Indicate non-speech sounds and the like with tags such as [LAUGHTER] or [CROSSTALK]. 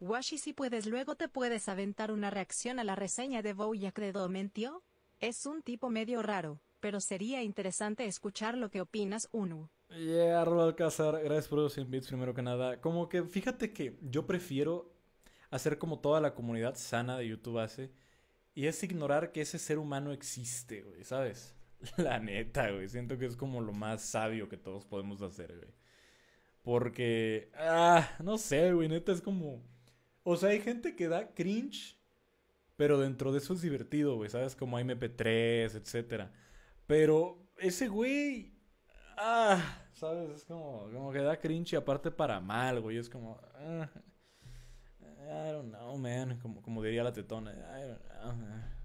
Washi si puedes luego te puedes aventar una reacción a la reseña de Bojack de Domentio. Es un tipo medio raro, pero sería interesante escuchar lo que opinas uno. Yeah, Arlo Cazar, gracias por los bits primero que nada. Como que fíjate que yo prefiero hacer como toda la comunidad sana de YouTube hace y es ignorar que ese ser humano existe, güey, ¿sabes? [LAUGHS] La neta, güey, siento que es como lo más sabio que todos podemos hacer, güey. Porque, ah, no sé, güey, neta es como o sea, hay gente que da cringe, pero dentro de eso es divertido, güey, ¿sabes? Como MP3, etcétera. Pero ese güey. Ah, ¿sabes? Es como, como que da cringe y aparte para mal, güey. Es como. Ah, I don't know, man. Como, como diría la tetona. I don't know, man.